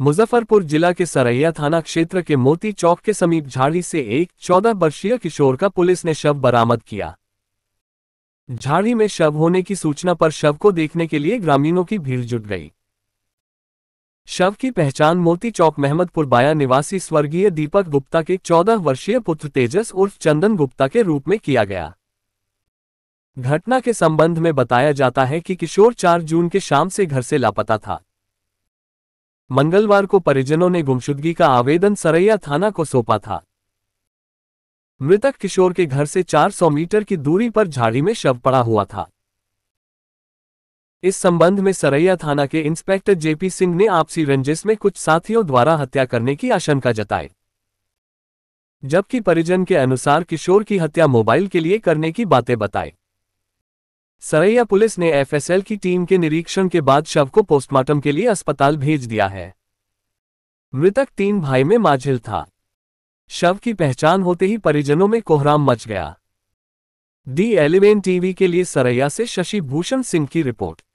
मुजफ्फरपुर जिला के सरैया थाना क्षेत्र के मोती चौक के समीप झाड़ी से एक चौदह वर्षीय किशोर का पुलिस ने शव बरामद किया झाड़ी में शव होने की सूचना पर शव को देखने के लिए ग्रामीणों की भीड़ जुट गई शव की पहचान मोती चौक महमदपुर बाया निवासी स्वर्गीय दीपक गुप्ता के 14 वर्षीय पुत्र तेजस उर्फ चंदन गुप्ता के रूप में किया गया घटना के संबंध में बताया जाता है कि किशोर 4 जून के शाम से घर से लापता था मंगलवार को परिजनों ने गुमशुदगी का आवेदन सरैया थाना को सौंपा था मृतक किशोर के घर से 400 मीटर की दूरी पर झाड़ी में शव पड़ा हुआ था इस संबंध में सरैया थाना के इंस्पेक्टर जेपी सिंह ने आपसी रंजिश में कुछ साथियों द्वारा हत्या करने की आशंका जताई जबकि परिजन के अनुसार किशोर की हत्या मोबाइल के लिए करने की बातें बताई सरैया पुलिस ने एफएसएल की टीम के निरीक्षण के बाद शव को पोस्टमार्टम के लिए अस्पताल भेज दिया है मृतक तीन भाई में माझिल था शव की पहचान होते ही परिजनों में कोहराम मच गया डी एलिवेन टीवी के लिए सरैया से शशि भूषण सिंह की रिपोर्ट